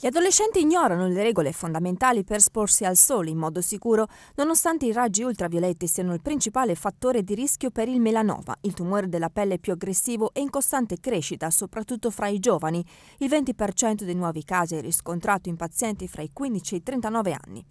Gli adolescenti ignorano le regole fondamentali per esporsi al sole in modo sicuro, nonostante i raggi ultravioletti siano il principale fattore di rischio per il melanoma, il tumore della pelle più aggressivo e in costante crescita, soprattutto fra i giovani. Il 20% dei nuovi casi è riscontrato in pazienti fra i 15 e i 39 anni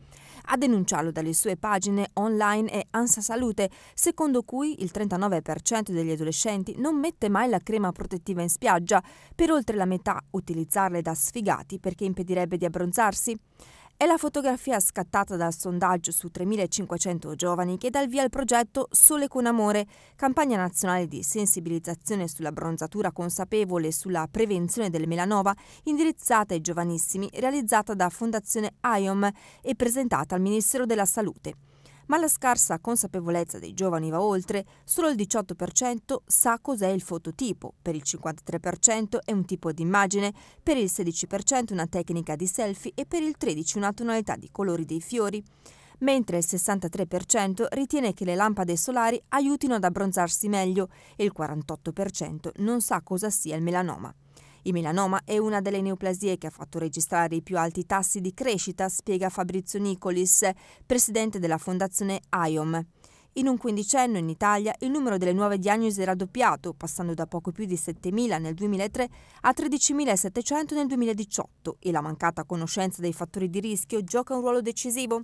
a denunciarlo dalle sue pagine online è Ansa Salute, secondo cui il 39% degli adolescenti non mette mai la crema protettiva in spiaggia, per oltre la metà utilizzarle da sfigati perché impedirebbe di abbronzarsi. È la fotografia scattata dal sondaggio su 3.500 giovani che dà il via al progetto Sole con Amore, campagna nazionale di sensibilizzazione sulla bronzatura consapevole e sulla prevenzione del melanoma indirizzata ai giovanissimi, realizzata da Fondazione IOM e presentata al Ministero della Salute ma la scarsa consapevolezza dei giovani va oltre, solo il 18% sa cos'è il fototipo, per il 53% è un tipo di immagine, per il 16% una tecnica di selfie e per il 13% una tonalità di colori dei fiori mentre il 63% ritiene che le lampade solari aiutino ad abbronzarsi meglio e il 48% non sa cosa sia il melanoma. Il melanoma è una delle neoplasie che ha fatto registrare i più alti tassi di crescita, spiega Fabrizio Nicolis, presidente della fondazione IOM. In un quindicennio in Italia il numero delle nuove diagnosi è raddoppiato, passando da poco più di 7.000 nel 2003 a 13.700 nel 2018 e la mancata conoscenza dei fattori di rischio gioca un ruolo decisivo.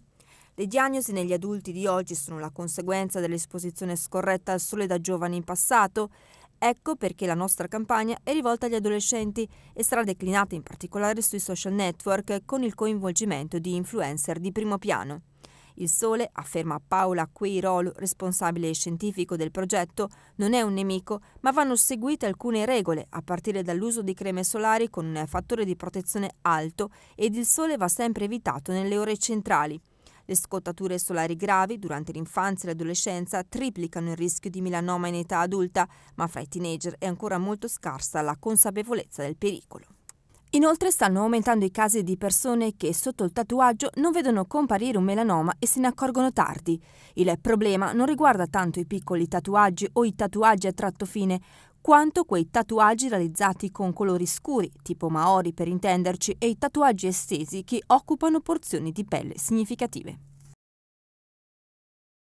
Le diagnosi negli adulti di oggi sono la conseguenza dell'esposizione scorretta al sole da giovani in passato, Ecco perché la nostra campagna è rivolta agli adolescenti e sarà declinata in particolare sui social network con il coinvolgimento di influencer di primo piano. Il Sole, afferma Paola Queirolo, responsabile scientifico del progetto, non è un nemico, ma vanno seguite alcune regole, a partire dall'uso di creme solari con un fattore di protezione alto ed il sole va sempre evitato nelle ore centrali. Le scottature solari gravi durante l'infanzia e l'adolescenza triplicano il rischio di melanoma in età adulta, ma fra i teenager è ancora molto scarsa la consapevolezza del pericolo. Inoltre stanno aumentando i casi di persone che sotto il tatuaggio non vedono comparire un melanoma e se ne accorgono tardi. Il problema non riguarda tanto i piccoli tatuaggi o i tatuaggi a tratto fine, quanto quei tatuaggi realizzati con colori scuri, tipo maori per intenderci, e i tatuaggi estesi che occupano porzioni di pelle significative.